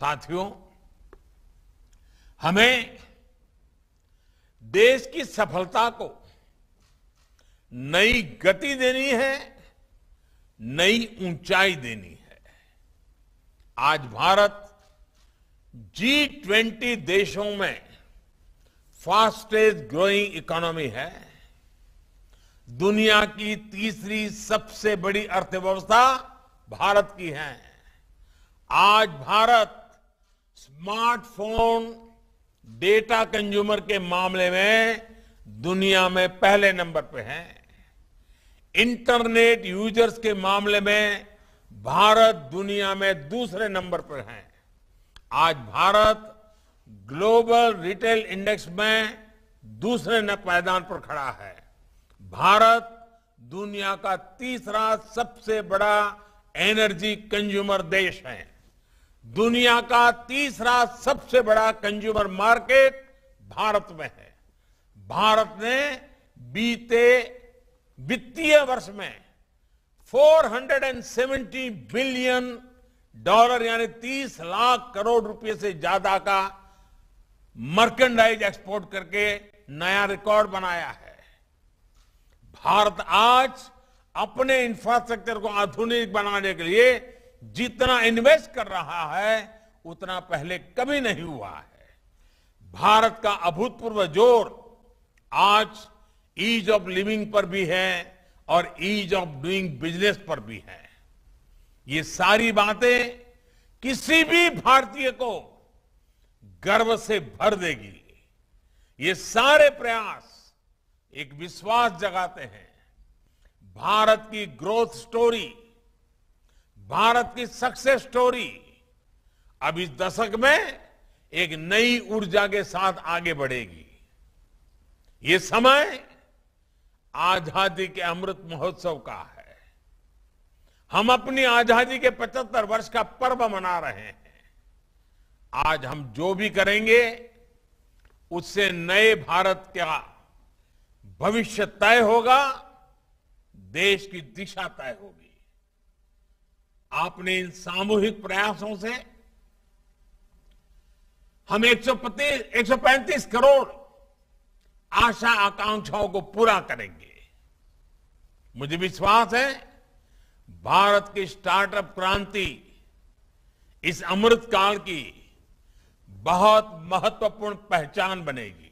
साथियों हमें देश की सफलता को नई गति देनी है नई ऊंचाई देनी है आज भारत जी ट्वेंटी देशों में फास्टेस्ट ग्रोइंग इकोनॉमी है दुनिया की तीसरी सबसे बड़ी अर्थव्यवस्था भारत की है आज भारत स्मार्टफोन डेटा कंज्यूमर के मामले में दुनिया में पहले नंबर पे है इंटरनेट यूजर्स के मामले में भारत दुनिया में दूसरे नंबर पर है आज भारत ग्लोबल रिटेल इंडेक्स में दूसरे न पायदान पर खड़ा है भारत दुनिया का तीसरा सबसे बड़ा एनर्जी कंज्यूमर देश है दुनिया का तीसरा सबसे बड़ा कंज्यूमर मार्केट भारत में है भारत ने बीते वित्तीय वर्ष में 470 बिलियन डॉलर यानी 30 लाख करोड़ रुपए से ज्यादा का मर्केंडाइज एक्सपोर्ट करके नया रिकॉर्ड बनाया है भारत आज अपने इंफ्रास्ट्रक्चर को आधुनिक बनाने के लिए जितना इन्वेस्ट कर रहा है उतना पहले कभी नहीं हुआ है भारत का अभूतपूर्व जोर आज ईज ऑफ लिविंग पर भी है और ईज ऑफ डूइंग बिजनेस पर भी है ये सारी बातें किसी भी भारतीय को गर्व से भर देगी ये सारे प्रयास एक विश्वास जगाते हैं भारत की ग्रोथ स्टोरी भारत की सक्सेस स्टोरी अब इस दशक में एक नई ऊर्जा के साथ आगे बढ़ेगी ये समय आजादी के अमृत महोत्सव का है हम अपनी आजादी के 75 वर्ष का पर्व मना रहे हैं आज हम जो भी करेंगे उससे नए भारत का भविष्य तय होगा देश की दिशा तय होगी आपने इन सामूहिक प्रयासों से हम एक सौ पैंतीस करोड़ आशा आकांक्षाओं को पूरा करेंगे मुझे विश्वास है भारत की स्टार्टअप क्रांति इस अमृत काल की बहुत महत्वपूर्ण पहचान बनेगी